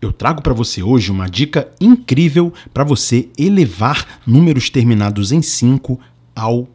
Eu trago para você hoje uma dica incrível para você elevar números terminados em 5 ao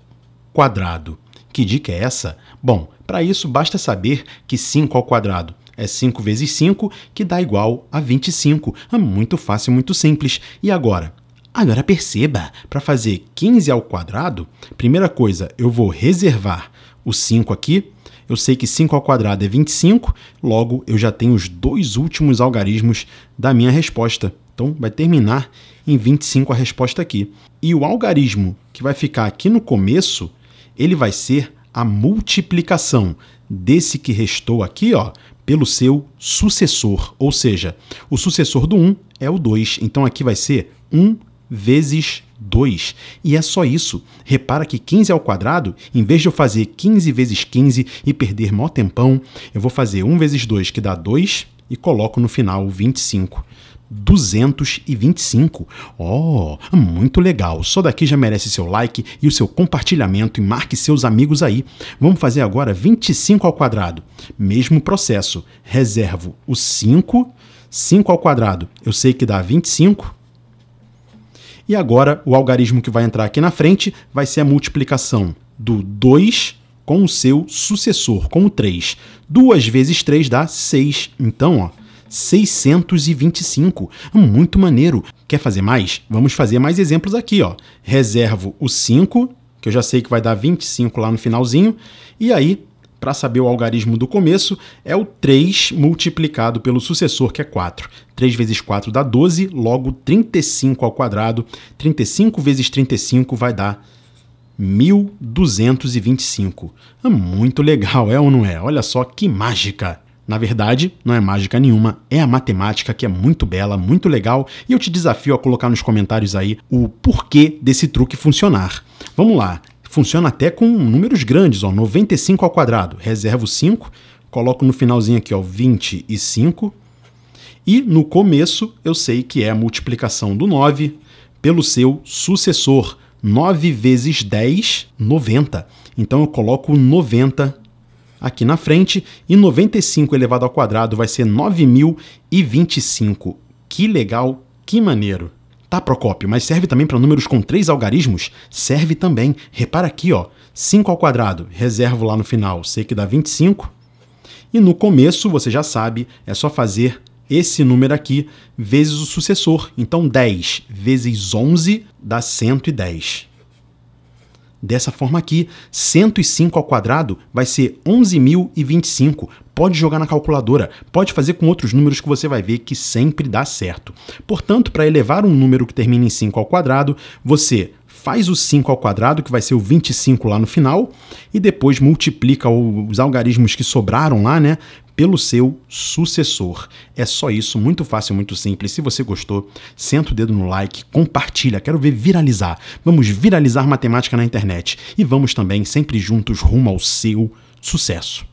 quadrado. Que dica é essa? Bom, para isso basta saber que 5 ao quadrado é 5 vezes 5, que dá igual a 25. É muito fácil, muito simples. E agora? Agora perceba, para fazer 15 ao quadrado, primeira coisa, eu vou reservar o 5 aqui eu sei que 5 ao quadrado é 25, logo eu já tenho os dois últimos algarismos da minha resposta. Então vai terminar em 25 a resposta aqui. E o algarismo que vai ficar aqui no começo, ele vai ser a multiplicação desse que restou aqui, ó, pelo seu sucessor, ou seja, o sucessor do 1 é o 2. Então aqui vai ser 1 vezes 2. E é só isso. Repara que 15 ao quadrado, em vez de eu fazer 15 vezes 15 e perder mó tempão, eu vou fazer 1 vezes 2, que dá 2, e coloco no final 25. 225. Oh, muito legal! Só daqui já merece seu like e o seu compartilhamento e marque seus amigos aí. Vamos fazer agora 25 ao quadrado. Mesmo processo. Reservo o 5, 5 ao quadrado. Eu sei que dá 25 e agora o algarismo que vai entrar aqui na frente vai ser a multiplicação do 2 com o seu sucessor, com o 3. 2 vezes 3 dá 6. Então, ó, 625. Muito maneiro. Quer fazer mais? Vamos fazer mais exemplos aqui, ó. Reservo o 5, que eu já sei que vai dar 25 lá no finalzinho, e aí para saber o algarismo do começo, é o 3 multiplicado pelo sucessor, que é 4. 3 vezes 4 dá 12, logo 35 ao quadrado. 35 vezes 35 vai dar 1225. É muito legal, é ou não é? Olha só que mágica! Na verdade, não é mágica nenhuma, é a matemática que é muito bela, muito legal, e eu te desafio a colocar nos comentários aí o porquê desse truque funcionar. Vamos lá, Funciona até com números grandes, ó, 95 ao quadrado. Reservo 5, coloco no finalzinho aqui, ó, 25. E no começo eu sei que é a multiplicação do 9 pelo seu sucessor. 9 vezes 10, 90. Então eu coloco 90 aqui na frente e 95 elevado ao quadrado vai ser 9025. Que legal, que maneiro. Tá, Procópio, mas serve também para números com três algarismos? Serve também. Repara aqui, ó. 5 ao quadrado, reservo lá no final, sei que dá 25. E no começo, você já sabe, é só fazer esse número aqui vezes o sucessor. Então 10 vezes 11 dá 110. Dessa forma aqui, 105 ao quadrado vai ser 11.025. Pode jogar na calculadora, pode fazer com outros números que você vai ver que sempre dá certo. Portanto, para elevar um número que termina em 5 ao quadrado, você faz o 5 ao quadrado, que vai ser o 25 lá no final, e depois multiplica os algarismos que sobraram lá, né, pelo seu sucessor. É só isso, muito fácil, muito simples. Se você gostou, senta o dedo no like, compartilha, quero ver viralizar. Vamos viralizar matemática na internet e vamos também sempre juntos rumo ao seu sucesso.